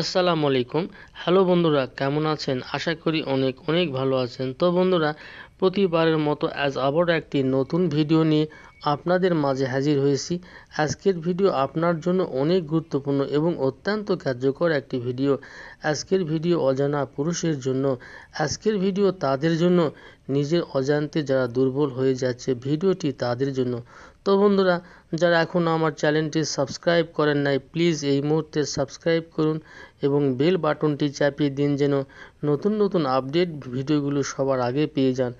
আসসালামু আলাইকুম হ্যালো বন্ধুরা কেমন আছেন আশা করি অনেক অনেক ভালো আছেন তো বন্ধুরা প্রতিবারের মতো আজ আবার একটি নতুন ভিডিও নিয়ে আপনাদের মাঝে হাজির হয়েছি আজকের ভিডিও আপনার জন্য অনেক গুরুত্বপূর্ণ এবং অত্যন্ত কার্যকর একটি ভিডিও আজকের ভিডিও অজানা পুরুষের জন্য আজকের ভিডিও তাদের জন্য নিজের অজান্তে যারা দুর্বল হয়ে যাচ্ছে ভিডিওটি তাদের জন্য তো বন্ধুরা যারা এখনও আমার চ্যানেলটি সাবস্ক্রাইব করেন নাই প্লিজ এই মুহূর্তে সাবস্ক্রাইব করুন এবং বেল বাটনটি চাপিয়ে দিন যেন নতুন নতুন আপডেট ভিডিওগুলো সবার আগে পেয়ে যান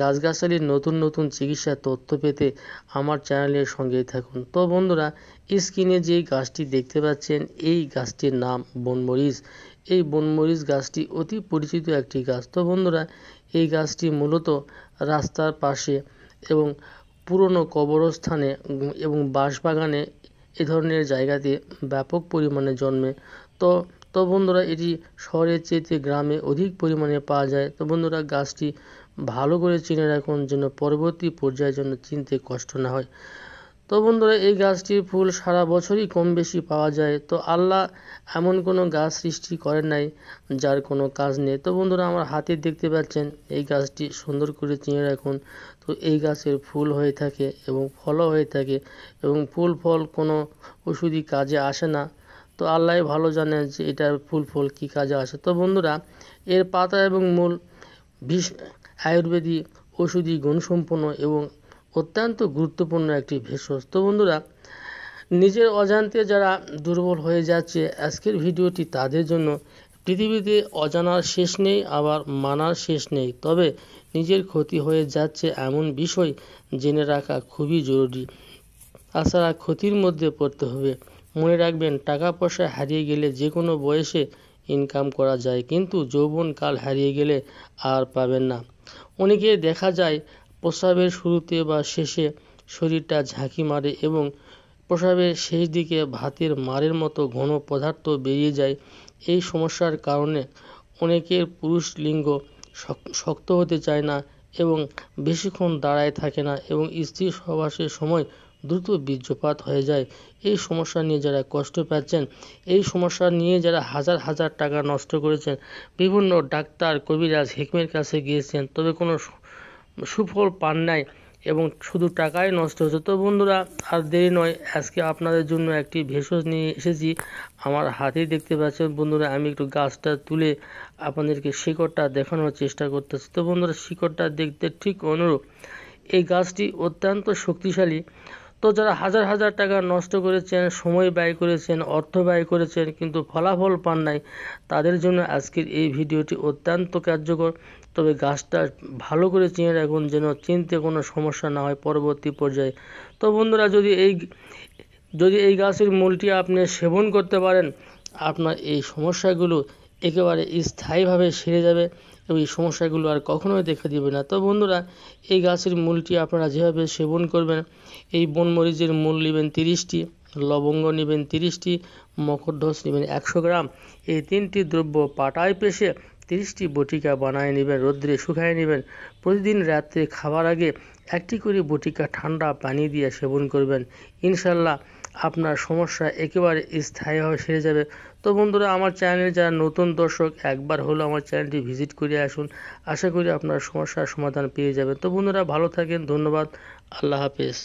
গাছগাছালির নতুন নতুন চিকিৎসার তথ্য পেতে আমার চ্যানেলের সঙ্গেই থাকুন তো বন্ধুরা স্ক্রিনে যেই গাছটি দেখতে পাচ্ছেন এই গাছটির নাম বনমরিচ এই বনমরিচ গাছটি অতি পরিচিত একটি গাছ তো বন্ধুরা এই গাছটি মূলত রাস্তার পাশে এবং পুরনো কবরস্থানে এবং বাঁশবাগানে এ ধরনের জায়গাতে ব্যাপক পরিমাণে জন্মে তো তো বন্ধুরা এটি শহরের চাইতে গ্রামে অধিক পরিমাণে পাওয়া যায় তো বন্ধুরা গাছটি ভালো করে চিনে রাখুন যেন পরবর্তী পর্যায়ের জন্য চিনতে কষ্ট না হয় তো বন্ধুরা এই গাছটির ফুল সারা বছরই কম বেশি পাওয়া যায় তো আল্লাহ এমন কোনো গাছ সৃষ্টি করেন নাই যার কোনো কাজ নেই তো বন্ধুরা আমার হাতে দেখতে পাচ্ছেন এই গাছটি সুন্দর করে চিনে রাখুন তো এই গাছের ফুল হয়ে থাকে এবং ফলও হয়ে থাকে এবং ফুল ফল কোনো ওষুধি কাজে আসে না তো আল্লাহ ভালো জানেন যে এটার ফুল ফল কী কাজে আসে তো বন্ধুরা এর পাতা এবং মূল বিষ আয়ুর্বেদিক ওষুধি গুণসম্পন্ন এবং অত্যন্ত গুরুত্বপূর্ণ একটি ভেষজ তো বন্ধুরা নিজের অজান্তে যারা দুর্বল হয়ে যাচ্ছে আজকের ভিডিওটি তাদের জন্য পৃথিবীতে অজানার শেষ নেই আবার মানার শেষ নেই তবে নিজের ক্ষতি হয়ে যাচ্ছে এমন বিষয় জেনে রাখা খুবই জরুরি তাছাড়া ক্ষতির মধ্যে পড়তে হবে মনে রাখবেন টাকা পয়সা হারিয়ে গেলে যে কোনো বয়সে ইনকাম করা যায় কিন্তু যৌবনকাল হারিয়ে গেলে আর পাবেন না অনেকে দেখা যায় প্রসাবের শুরুতে বা শেষে শরীরটা ঝাঁকি মারে এবং প্রসাবের শেষ দিকে ভাতের মাড়ের মতো ঘন পদার্থ বেরিয়ে যায় এই সমস্যার কারণে অনেকের পুরুষ লিঙ্গ শক্ত হতে চায় না এবং বেশিক্ষণ দাঁড়ায় থাকে না এবং স্ত্রী সহবাসের সময় দ্রুত বীর্যপাত হয়ে যায় এই সমস্যা নিয়ে যারা কষ্ট পাচ্ছেন এই সমস্যা নিয়ে যারা হাজার হাজার টাকা নষ্ট করেছেন বিভিন্ন ডাক্তার কবিরাজ হেকমের কাছে গিয়েছেন তবে কোনো সুফল পান নাই এবং শুধু টাকাই নষ্ট হচ্ছে তো বন্ধুরা আর দেরি নয় আজকে আপনাদের জন্য একটি ভেষজ নিয়ে এসেছি আমার হাতেই দেখতে পাচ্ছেন বন্ধুরা আমি একটু গাছটা তুলে আপনাদেরকে শিকড়টা দেখানোর চেষ্টা করতেছি তো বন্ধুরা শিকড়টা দেখতে ঠিক অনুরূপ এই গাছটি অত্যন্ত শক্তিশালী তো যারা হাজার হাজার টাকা নষ্ট করেছেন সময় ব্যয় করেছেন অর্থ ব্যয় করেছেন কিন্তু ফলাফল পান নাই তাদের জন্য আজকের এই ভিডিওটি অত্যন্ত কার্যকর তবে গাছটা ভালো করে চিনে রাখুন যেন চিনতে কোনো সমস্যা না হয় পরবর্তী পর্যায়ে তো বন্ধুরা যদি এই যদি এই গাছের মূলটি আপনি সেবন করতে পারেন আপনার এই সমস্যাগুলো একেবারে স্থায়ীভাবে সেরে যাবে এবং এই সমস্যাগুলো আর কখনোই দেখা দিবে না তো বন্ধুরা এই গাছের মূলটি আপনারা যেভাবে সেবন করবেন এই বনমরিচের মূল নেবেন তিরিশটি লবঙ্গ নেবেন তিরিশটি মকরধ্বস নেবেন একশো গ্রাম এই তিনটি দ্রব্য পাটায় পেশে তিরিশটি বটিকা বানায় নেবেন রোদ্রে শুকায় নেবেন প্রতিদিন রাত্রে খাবার আগে একটি করে বটিকা ঠান্ডা পানি দিয়ে সেবন করবেন ইনশাল্লাহ আপনার সমস্যা একেবারে স্থায়ীভাবে সেরে যাবে তো বন্ধুরা আমার চ্যানেলে যারা নতুন দর্শক একবার হলো আমার চ্যানেলটি ভিজিট করে আসুন আশা করি আপনার সমস্যার সমাধান পেয়ে যাবেন তো বন্ধুরা ভালো থাকেন ধন্যবাদ আল্লাহ হাফেজ